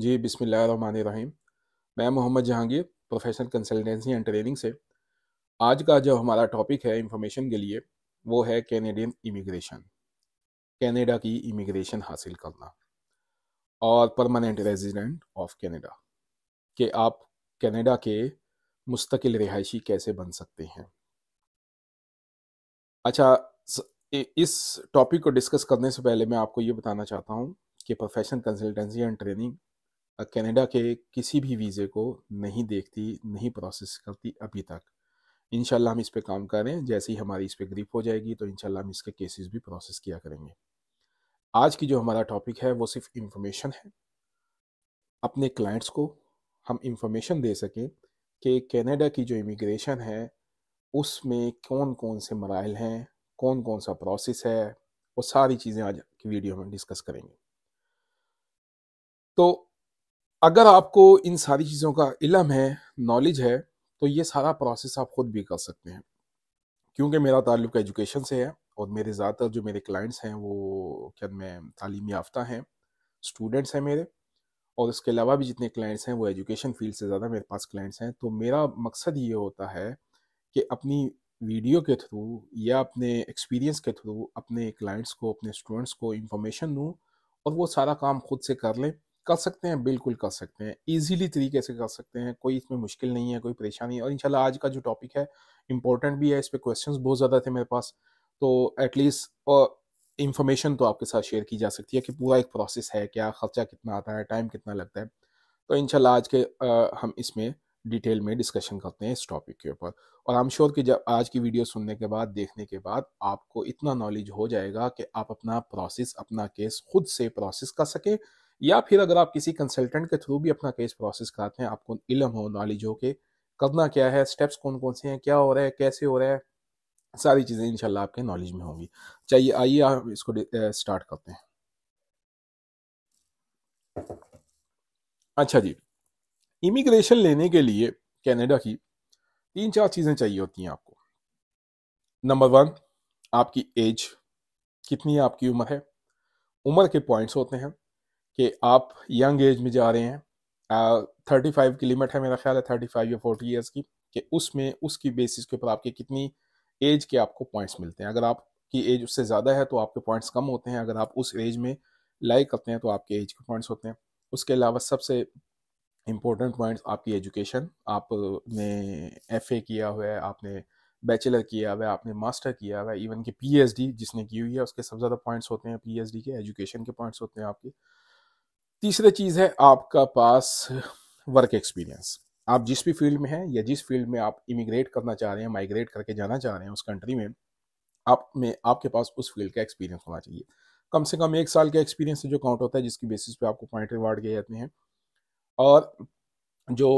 जी बिसमीम मैं Mohammad Jahangir professional consultancy and training से आज का जो हमारा टॉपिक है इंफॉर्मेशन के लिए वो है कैनेडियन इमिग्रेशन कैनेडा की इमिग्रेशन हासिल करना और परमानेंट रेजिडेंट ऑफ कैनेडा कि आप कैनेडा के मुस्तकिल रिहायशी कैसे बन सकते हैं अच्छा इस टॉपिक को डिस्कस करने से पहले मैं आपको ये बताना चाहता हूँ कि professional consultancy and training Canada के किसी भी वीज़े को नहीं देखती नहीं प्रोसेस करती अभी तक इनशाला हम इस पर काम कर रहे हैं जैसे ही हमारी इस पर ग्रिप हो जाएगी तो इनशाला हम इसके केसेस भी प्रोसेस किया करेंगे आज की जो हमारा टॉपिक है वो सिर्फ इन्फॉर्मेशन है अपने क्लाइंट्स को हम इंफॉर्मेशन दे सकें कि कनाडा की जो इमिग्रेशन है उसमें कौन कौन से मराइल हैं कौन कौन सा प्रोसेस है वो सारी चीज़ें आज की वीडियो में डिस्कस करेंगे तो अगर आपको इन सारी चीज़ों का इलम है नॉलेज है तो ये सारा प्रोसेस आप ख़ुद भी कर सकते हैं क्योंकि मेरा ताल्लुक एजुकेशन से है और मेरे ज़्यादातर जो मेरे क्लाइंट्स हैं वो क्या मैं तालीम याफ्ता हैं स्टूडेंट्स हैं मेरे और उसके अलावा भी जितने क्लाइंट्स हैं वो एजुकेशन फील्ड से ज़्यादा मेरे पास क्लाइंट्स हैं तो मेरा मकसद ये होता है कि अपनी वीडियो के थ्रू या अपने एक्सपीरियंस के थ्रू अपने क्लाइंट्स को अपने स्टूडेंट्स को इन्फॉर्मेशन दूँ और वो सारा काम खुद से कर लें कर सकते हैं बिल्कुल कर सकते हैं ईजीली तरीके से कर सकते हैं कोई इसमें मुश्किल नहीं है कोई परेशानी और इंशाल्लाह आज का जो टॉपिक है इंपॉर्टेंट भी है इस पर क्वेश्चन बहुत ज़्यादा थे मेरे पास तो एटलीस्ट इंफॉर्मेशन तो आपके साथ शेयर की जा सकती है कि पूरा एक प्रोसेस है क्या ख़र्चा कितना आता है टाइम कितना लगता है तो इन आज के आ, हम इसमें डिटेल में डिस्कशन करते हैं इस टॉपिक के ऊपर और आई एम श्योर कि जब आज की वीडियो सुनने के बाद देखने के बाद आपको इतना नॉलेज हो जाएगा कि आप अपना प्रोसेस अपना केस खुद से प्रोसेस कर सकें या फिर अगर आप किसी कंसल्टेंट के थ्रू भी अपना केस प्रोसेस कराते हैं आपको इलम हो नॉलेज हो कि करना क्या है स्टेप्स कौन कौन से हैं क्या हो रहा है कैसे हो रहा है सारी चीज़ें इनशाला आपके नॉलेज में होंगी चाहिए आइए आप इसको स्टार्ट करते हैं अच्छा जी इमिग्रेशन लेने के लिए कनाडा की तीन चार चीज़ें चाहिए होती हैं आपको नंबर वन आपकी एज कितनी आपकी उम्र है उम्र के पॉइंट्स होते हैं कि आप यंग एज में जा रहे हैं थर्टी फाइव की लिमिट है मेरा ख्याल है थर्टी फाइव या फोर्टी ईयर्स की कि उसमें उसकी बेसिस के ऊपर आपके कितनी एज के आपको पॉइंट्स मिलते हैं अगर आपकी एज उससे ज़्यादा है तो आपके पॉइंट्स कम होते हैं अगर आप उस एज में लाइक करते हैं तो आपके एज के पॉइंट्स होते हैं उसके अलावा सबसे इम्पोर्टेंट पॉइंट्स आपकी एजुकेशन आपने एफ ए किया हुआ है आपने बैचलर किया हुआ है आपने मास्टर किया हुआ है इवन कि पी एच डी जिसने की हुई है उसके सबसे ज़्यादा पॉइंट्स होते हैं पी एच डी के एजुकेशन के पॉइंट्स होते हैं आपके तीसरी चीज़ है आपका पास वर्क एक्सपीरियंस आप जिस भी फील्ड में हैं या जिस फील्ड में आप इमिग्रेट करना चाह रहे हैं माइग्रेट करके जाना चाह रहे हैं उस कंट्री में आप में आपके पास उस फील्ड का एक्सपीरियंस होना चाहिए कम से कम एक साल का एक्सपीरियंस जो काउंट होता है जिसकी बेसिस पे आपको पॉइंट रिवार्ड किए जाते हैं और जो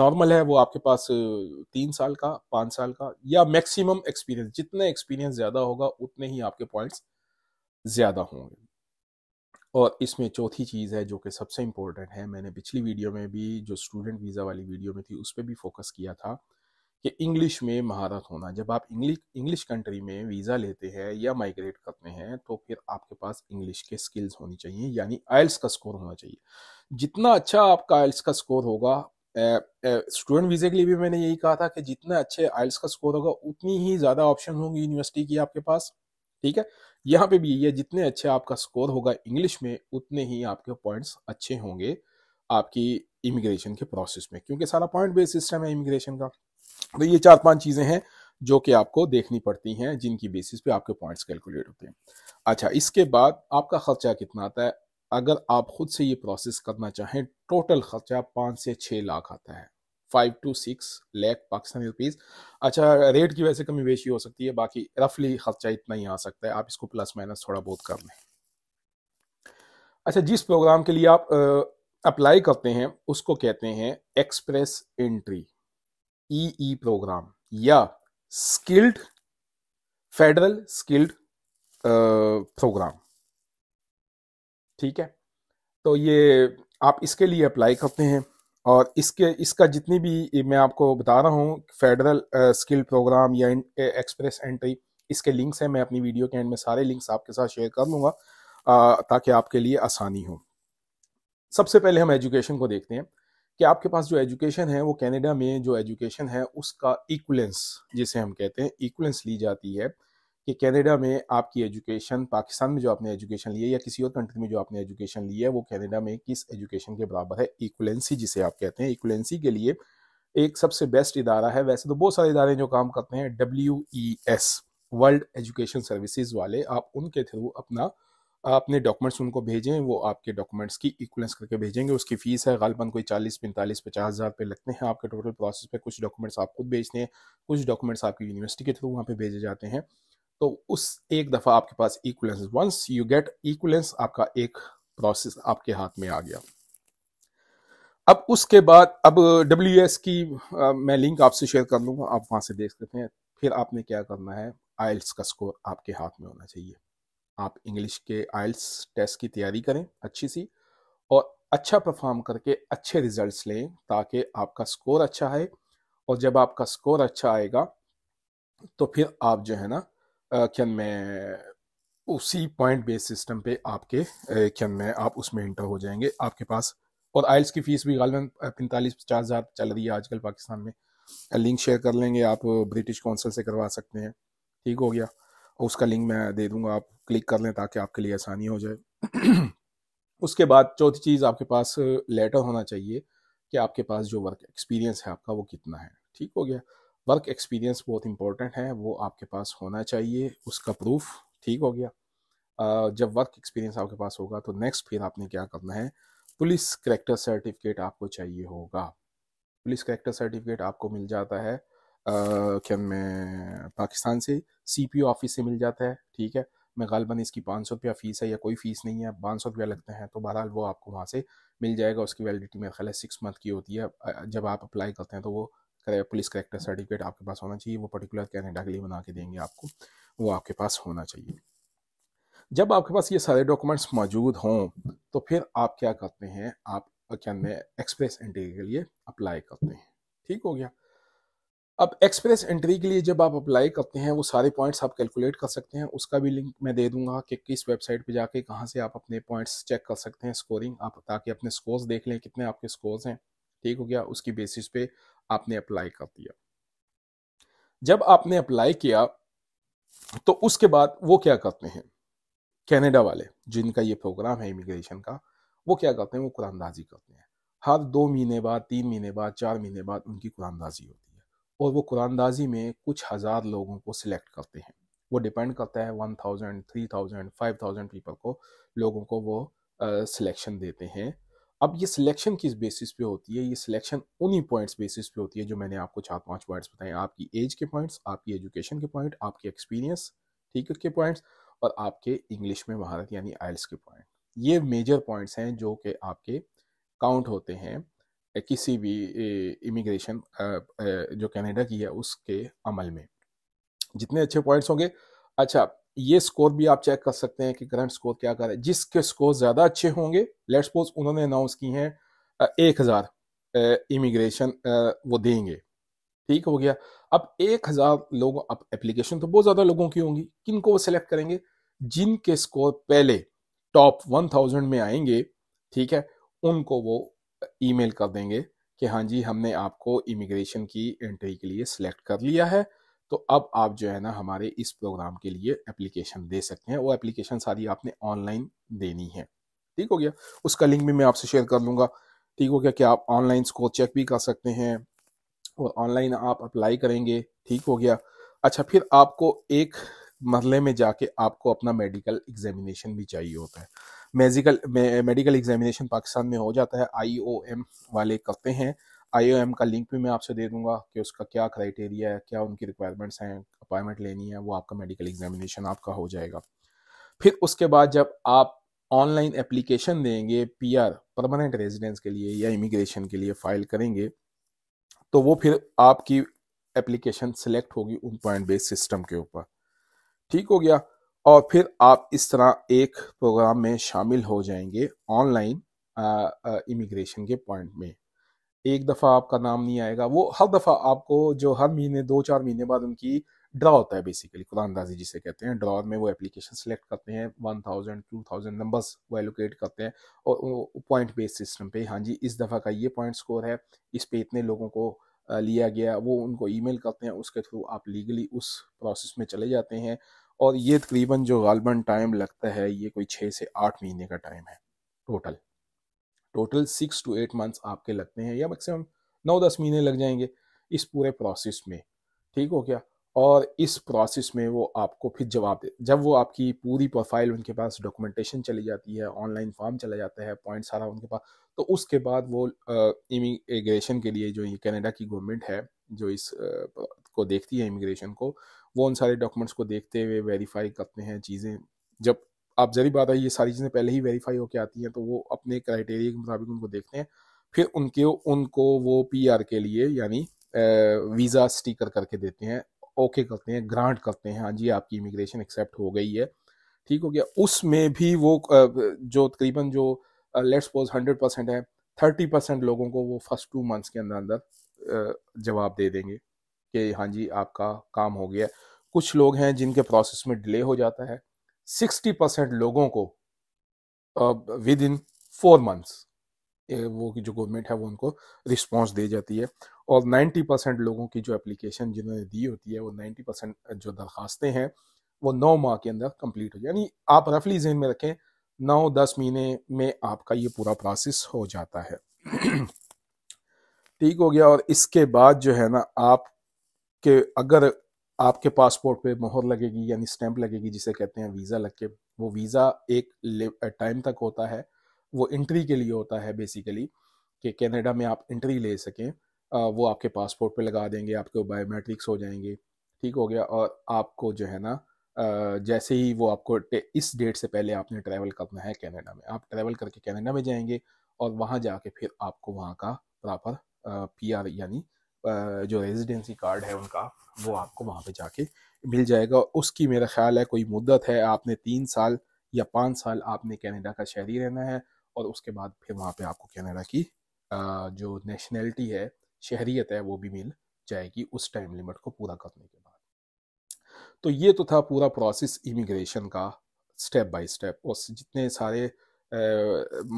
नॉर्मल है वो आपके पास तीन साल का पाँच साल का या मैक्सिमम एक्सपीरियंस जितना एक्सपीरियंस ज़्यादा होगा उतने ही आपके पॉइंट्स ज़्यादा होंगे और इसमें चौथी चीज़ है जो कि सबसे इम्पोर्टेंट है मैंने पिछली वीडियो में भी जो स्टूडेंट वीज़ा वाली वीडियो में थी उस पर भी फोकस किया था कि इंग्लिश में महारत होना जब आप इंग्लिश इंग्लिश कंट्री में वीज़ा लेते हैं या माइग्रेट करते हैं तो फिर आपके पास इंग्लिश के स्किल्स होनी चाहिए यानी आयल्स का स्कोर होना चाहिए जितना अच्छा आपका आयल्स का स्कोर होगा स्टूडेंट वीज़े के लिए भी मैंने यही कहा था कि जितना अच्छे आयल्स का स्कोर होगा उतनी ही ज़्यादा ऑप्शन होंगी यूनिवर्सिटी की आपके पास ठीक है यहाँ पे भी यही है जितने अच्छे आपका स्कोर होगा इंग्लिश में उतने ही आपके पॉइंट्स अच्छे होंगे आपकी इमिग्रेशन के प्रोसेस में क्योंकि सारा पॉइंट बेस्ड सिस्टम है इमिग्रेशन का तो ये चार पांच चीज़ें हैं जो कि आपको देखनी पड़ती हैं जिनकी बेसिस पे आपके पॉइंट्स कैलकुलेट होते हैं अच्छा इसके बाद आपका ख़र्चा कितना आता है अगर आप खुद से ये प्रोसेस करना चाहें टोटल ख़र्चा पाँच से छः लाख आता है five to six lakh Pakistani rupees अच्छा रेट की वजह से कमी बेशी हो सकती है बाकी रफली खर्चा इतना ही आ सकता है आप इसको प्लस माइनस थोड़ा बहुत कर लें अच्छा जिस प्रोग्राम के लिए आप अप्लाई करते हैं उसको कहते हैं express entry E E program या स्किल्ड फेडरल स्किल्ड प्रोग्राम ठीक है तो ये आप इसके लिए अप्लाई करते हैं और इसके इसका जितनी भी मैं आपको बता रहा हूँ फेडरल स्किल प्रोग्राम या एक्सप्रेस एंट्री uh, इसके लिंक्स हैं मैं अपनी वीडियो के एंड में सारे लिंक्स आपके साथ शेयर कर लूँगा uh, ताकि आपके लिए आसानी हो सबसे पहले हम एजुकेशन को देखते हैं कि आपके पास जो एजुकेशन है वो कनाडा में जो एजुकेशन है उसका इक्वलेंस जिसे हम कहते हैं इक्वलेंस ली जाती है कि कैनेडा में आपकी एजुकेशन पाकिस्तान में जो आपने एजुकेशन ली है या किसी और कंट्री में जो आपने एजुकेशन ली है वो कैनेडा में किस एजुकेशन के बराबर है इक्वलेंसी जिसे आप कहते हैं इक्वलेंसी के लिए एक सबसे बेस्ट इदारा है वैसे तो बहुत सारे इदारे जो काम करते हैं W E S world education services वाले आप उनके थ्रू अपना अपने डॉक्यूमेंट्स उनको भेजें वो आपके डॉक्यूमेंट्स की इक्वलेंस करके भेजेंगे उसकी फ़ीस है गालबन कोई चालीस पैंतालीस पचास हज़ार रुपये लगते हैं आपके टोटल प्रोसेस पे कुछ डॉक्यूमेंट्स आप खुद भेजते हैं कुछ डॉक्यूमेंट्स आपकी यूनिवर्सिटी के थ्रू वहाँ पे भेजे जाते हैं तो उस एक दफ़ा आपके पास equivalence once you get equivalence आपका एक प्रोसेस आपके हाथ में आ गया अब उसके बाद अब डब्ल्यू एस की आ, मैं लिंक आपसे शेयर कर लूंगा आप वहां से देख सकते हैं फिर आपने क्या करना है आइल्स का स्कोर आपके हाथ में होना चाहिए आप इंग्लिश के आइल्स टेस्ट की तैयारी करें अच्छी सी और अच्छा परफॉर्म करके अच्छे रिजल्ट्स लें ताकि आपका स्कोर अच्छा है और जब आपका स्कोर अच्छा आएगा तो फिर आप जो है ना क्या मैं उसी पॉइंट बेस सिस्टम पे आपके क्या मैं आप उसमें इंटर हो जाएंगे आपके पास और आइल्स की फ़ीस भी गालबन पैंतालीस पचास हज़ार चल रही है आजकल पाकिस्तान में लिंक शेयर कर लेंगे आप ब्रिटिश काउंसिल से करवा सकते हैं ठीक हो गया उसका लिंक मैं दे दूंगा आप क्लिक कर लें ताकि आपके लिए आसानी हो जाए उसके बाद चौथी चीज़ आपके पास लेटर होना चाहिए कि आपके पास जो वर्क एक्सपीरियंस है आपका वो कितना है ठीक हो गया वर्क एक्सपीरियंस बहुत इंपॉर्टेंट है वो आपके पास होना चाहिए उसका प्रूफ ठीक हो गया जब वर्क एक्सपीरियंस आपके पास होगा तो नेक्स्ट फिर आपने क्या करना है पुलिस करेक्टर सर्टिफिकेट आपको चाहिए होगा पुलिस करेक्टर सर्टिफिकेट आपको मिल जाता है क्या मैं पाकिस्तान से ओ ऑफिस से मिल जाता है ठीक है मैं गालबन इसकी पाँच सौ रुपया फ़ीस है या कोई फ़ीस नहीं है पाँच सौ रुपया लगते हैं तो बहरहाल वो आपको वहाँ से मिल जाएगा उसकी वैलिडिटी मेरे ख्याल है सिक्स मंथ की होती है जब आप अप्लाई करते हैं तो वो पुलिस करेक्टर सर्टिफिकेट आपके पास होना चाहिए वो पर्टिकुलर कैनेडा के लिए बना के देंगे आपको वो आपके पास होना चाहिए जब आपके पास ये सारे डॉक्यूमेंट्स मौजूद हों तो फिर आप क्या करते हैं आप क्या मैं एक्सप्रेस एंट्री के लिए अप्लाई करते हैं ठीक हो गया अब एक्सप्रेस एंट्री के लिए जब आप अप्लाई करते हैं वो सारे पॉइंट्स आप कैलकुलेट कर सकते हैं उसका भी लिंक मैं दे दूंगा कि किस वेबसाइट पे जाके कहाँ से आप अपने पॉइंट्स चेक कर सकते हैं स्कोरिंग आप ताकि अपने स्कोर्स देख लें कितने आपके स्कोर्स हैं ठीक हो गया उसकी बेसिस पे आपने अप्लाई कर दिया जब आपने अप्लाई किया तो उसके बाद वो क्या करते हैं कनाडा वाले जिनका ये प्रोग्राम है इमिग्रेशन का वो क्या करते हैं वो कुरानदाजी करते हैं हर दो महीने बाद तीन महीने बाद चार महीने बाद उनकी कुरानदाजी होती है और वो कुरानदाजी में कुछ हज़ार लोगों को सिलेक्ट करते हैं वो डिपेंड करता है one thousand three thousand five thousand people को लोगों को वो सिलेक्शन देते हैं अब ये सिलेक्शन किस बेसिस पे होती है ये सिलेक्शन उन्हीं पॉइंट्स बेसिस पे होती है जो मैंने आपको चार पांच पॉइंट्स बताए आपकी एज के पॉइंट्स आपकी एजुकेशन के पॉइंट आपके एक्सपीरियंस ठीक के पॉइंट्स और आपके इंग्लिश में महारत यानी आइल्स के पॉइंट ये मेजर पॉइंट्स हैं जो कि आपके काउंट होते हैं किसी भी इमिग्रेशन जो कनाडा की है उसके अमल में जितने अच्छे पॉइंट्स होंगे अच्छा ये स्कोर भी आप चेक कर सकते हैं कि करंट स्कोर क्या कर रहे हैं जिसके स्कोर ज़्यादा अच्छे होंगे लेट सपोज उन्होंने अनाउंस की हैं एक हज़ार इमिग्रेशन वो देंगे ठीक हो गया अब एक हज़ार लोग अब एप्लीकेशन तो बहुत ज़्यादा लोगों की होंगी किन को वो सिलेक्ट करेंगे जिनके स्कोर पहले टॉप वन थाउजेंड में आएंगे ठीक है उनको वो ईमेल कर देंगे कि हाँ जी हमने आपको इमिग्रेशन की एंट्री के लिए सिलेक्ट कर लिया है तो अब आप जो है ना हमारे इस प्रोग्राम के लिए एप्लीकेशन दे सकते हैं वो एप्लीकेशन सारी आपने ऑनलाइन देनी है ठीक हो गया उसका लिंक भी मैं आपसे शेयर कर लूँगा ठीक हो गया कि आप ऑनलाइन स्कोर चेक भी कर सकते हैं और ऑनलाइन आप अप्लाई करेंगे ठीक हो गया अच्छा फिर आपको एक मरले में जाके आपको अपना मेडिकल एग्जामिनेशन भी चाहिए होता है मेजिकल मेडिकल एग्जामिनेशन पाकिस्तान में हो जाता है आई वाले करते हैं आई ओ एम का लिंक भी मैं आपसे दे दूंगा कि उसका क्या क्राइटेरिया है क्या उनकी रिक्वायरमेंट्स हैं अपॉइंटमेंट लेनी है वो आपका मेडिकल एग्जामिनेशन आपका हो जाएगा फिर उसके बाद जब आप ऑनलाइन एप्लीकेशन देंगे पी आर परमानेंट रेजिडेंस के लिए या इमिग्रेशन के लिए फाइल करेंगे तो वो फिर आपकी एप्लीकेशन सेलेक्ट होगी उन पॉइंट बेस सिस्टम के ऊपर ठीक हो गया और फिर आप इस तरह एक प्रोग्राम में शामिल हो जाएंगे ऑनलाइन इमिग्रेशन के पॉइंट में एक दफ़ा आपका नाम नहीं आएगा वो हर दफ़ा आपको जो हर महीने दो चार महीने बाद उनकी ड्रा होता है बेसिकली कुरान दाजी जिसे कहते हैं ड्रा में वो एप्लीकेशन सेलेक्ट करते हैं one thousand two thousand numbers वो एलोकेट करते हैं और पॉइंट बेस सिस्टम पे हाँ जी इस दफ़ा का ये पॉइंट स्कोर है इस पे इतने लोगों को लिया गया वो उनको ईमेल करते हैं उसके थ्रू आप लीगली उस प्रोसेस में चले जाते हैं और ये तकरीबन जो गालबन टाइम लगता है ये कोई छः से आठ महीने का टाइम है total total six to eight months आपके लगते हैं या मैक्सिमम नौ दस महीने लग जाएंगे इस पूरे प्रोसेस में ठीक हो गया और इस प्रोसेस में वो आपको फिर जवाब दे जब वो आपकी पूरी प्रोफाइल उनके पास डॉक्यूमेंटेशन चली जाती है ऑनलाइन फॉर्म चला जाता है पॉइंट सारा उनके पास तो उसके बाद वो इमिग्रेशन के लिए जो ये कनाडा की गवर्नमेंट है जो इस आ, को देखती है इमिग्रेशन को वो उन सारे डॉक्यूमेंट्स को देखते हुए वेरीफाई करते हैं चीज़ें जब आप जरी बात है ये सारी चीज़ें पहले ही वेरीफाई होकर आती हैं तो वो अपने क्राइटेरिया के मुताबिक उनको देखते हैं फिर उनके उनको वो आर के लिए यानी वीज़ा स्टिकर करके देते हैं ओके करते हैं ग्रांट करते हैं हाँ जी आपकी इमिग्रेशन एक्सेप्ट हो गई है ठीक हो गया उसमें भी वो जो तकरीबन जो लेट्स सपोज हंड्रेड परसेंट है थर्टी परसेंट लोगों को वो फर्स्ट टू मंथ्स के अंदर अंदर जवाब दे देंगे कि हाँ जी आपका काम हो गया कुछ लोग हैं जिनके प्रोसेस में डिले हो जाता है सिक्सटी परसेंट लोगों को विद इन फोर मंथ्स वो की जो गवर्नमेंट है वो उनको रिस्पांस दे जाती है और नाइन्टी परसेंट लोगों की जो एप्लीकेशन जिन्होंने दी होती है वो नाइन्टी परसेंट जो दरखास्तें हैं वो नौ माह के अंदर कंप्लीट हो यानी आप रफली जहन में रखें नौ दस महीने में आपका ये पूरा प्रोसेस हो जाता है ठीक हो गया और इसके बाद जो है ना आप के अगर आपके पासपोर्ट पे मोहर लगेगी यानी स्टैंप लगेगी जिसे कहते हैं वीज़ा लग के वो वीज़ा एक टाइम तक होता है वो इंट्री के लिए होता है बेसिकली कि कनाडा में आप इंट्री ले सकें वो आपके पासपोर्ट पे लगा देंगे आपके बायोमेट्रिक्स हो जाएंगे ठीक हो गया और आपको जो है ना जैसे ही वो आपको इस डेट से पहले आपने ट्रैवल करना है कनाडा में आप ट्रैवल करके कनाडा में जाएंगे और वहाँ जाके फिर आपको वहाँ का प्रॉपर पी यानी जो रेजिडेंसी कार्ड है उनका वो आपको वहाँ पे जाके मिल जाएगा उसकी मेरा ख्याल है कोई मुद्दत है आपने तीन साल या पाँच साल आपने कनाडा का शहरी रहना है और उसके बाद फिर वहाँ पे आपको कनाडा की जो नेशनैलिटी है शहरीत है वो भी मिल जाएगी उस टाइम लिमिट को पूरा करने के बाद तो ये तो था पूरा प्रोसेस इमिग्रेशन का स्टेप बाय स्टेप और जितने सारे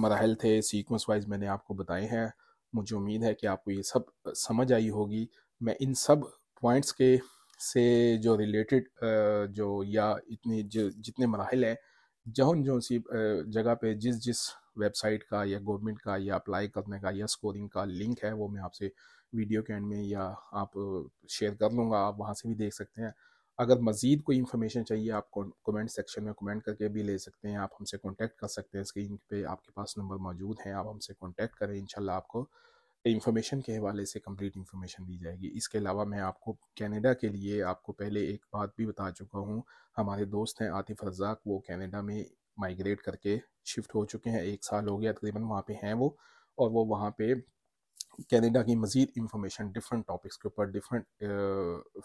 मरहल थे सीक्वेंस वाइज मैंने आपको बताए हैं मुझे उम्मीद है कि आपको ये सब समझ आई होगी मैं इन सब पॉइंट्स के से जो रिलेटेड जो या इतने जो जितने मराहल हैं जो जो सी जगह पे जिस जिस वेबसाइट का या गवर्नमेंट का या अप्लाई करने का या स्कोरिंग का लिंक है वो मैं आपसे वीडियो के एंड में या आप शेयर कर लूँगा आप वहाँ से भी देख सकते हैं अगर मज़ीद कोई इन्फॉर्मेशन चाहिए आप कमेंट सेक्शन में कमेंट करके भी ले सकते हैं आप हमसे कांटेक्ट कर सकते हैं स्क्रीन पे आपके पास नंबर मौजूद हैं आप हमसे कांटेक्ट करें इंशाल्लाह आपको इन्फॉर्मेशन के हवाले से कंप्लीट इन्फॉर्मेशन दी जाएगी इसके अलावा मैं आपको कनाडा के लिए आपको पहले एक बात भी बता चुका हूँ हमारे दोस्त हैं आतिफ रजाक वो कैनेडा में माइग्रेट करके शिफ्ट हो चुके हैं एक साल हो गया तकरीबन वहाँ पर हैं वो और वो वहाँ पर कैनेडा की मज़ीद इंफॉर्मेशन डिफरेंट टॉपिक्स के ऊपर डिफरेंट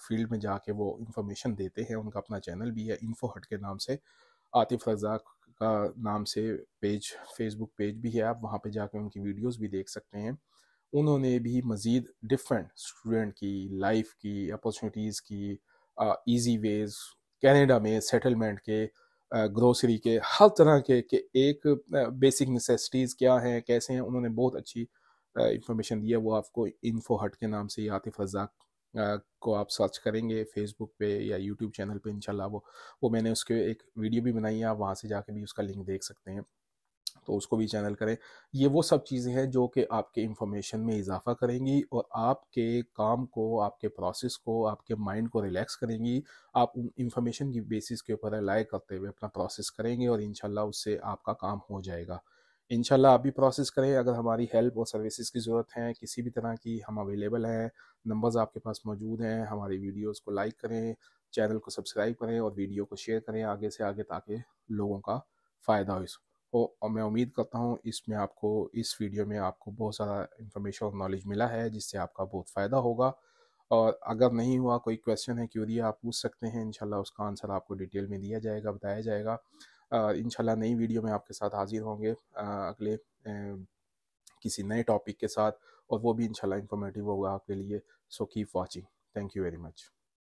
फील्ड में जाके वो इंफॉर्मेशन देते हैं उनका अपना चैनल भी है इन्फो हट के नाम से आतिफ रजाक का नाम से पेज फेसबुक पेज भी है आप वहाँ पे जाके उनकी वीडियोस भी देख सकते हैं उन्होंने भी मज़ीद डिफरेंट स्टूडेंट की लाइफ की अपॉर्चुनिटीज़ की ईजी वेज कैनेडा में सेटलमेंट के ग्रोसरी के हर तरह के, के एक बेसिक नेसेसिटीज़ क्या हैं कैसे हैं उन्होंने बहुत अच्छी इंफॉर्मेशन दी है वो आपको इन्फो हट के नाम से या आतिफ रजाक को आप सर्च करेंगे फेसबुक पे या यूट्यूब चैनल पे इंशाल्लाह वो वो मैंने उसके एक वीडियो भी बनाई है आप वहाँ से जाके भी उसका लिंक देख सकते हैं तो उसको भी चैनल करें ये वो सब चीज़ें हैं जो कि आपके इंफॉर्मेशन में इजाफा करेंगी और आपके काम को आपके प्रोसेस को आपके माइंड को रिलैक्स करेंगी आप इंफॉर्मेशन की बेसिस के ऊपर लाइक करते हुए अपना प्रोसेस करेंगे और इन उससे आपका काम हो जाएगा इनशाला आप भी प्रोसेस करें अगर हमारी हेल्प और सर्विसेज की ज़रूरत है किसी भी तरह की हम अवेलेबल हैं नंबर्स आपके पास मौजूद हैं हमारी वीडियोस को लाइक करें चैनल को सब्सक्राइब करें और वीडियो को शेयर करें आगे से आगे ताकि लोगों का फ़ायदा हो इस और मैं उम्मीद करता हूँ इसमें आपको इस वीडियो में आपको बहुत सारा इंफॉर्मेशन और नॉलेज मिला है जिससे आपका बहुत फ़ायदा होगा और अगर नहीं हुआ कोई क्वेश्चन है क्यूरी आप पूछ सकते हैं इंशाल्लाह उसका आंसर आपको डिटेल में दिया जाएगा बताया जाएगा इन नई वीडियो में आपके साथ हाजिर होंगे अगले किसी नए टॉपिक के साथ और वो भी इंशाल्लाह इंफॉर्मेटिव होगा आपके लिए so keep watching thank you very much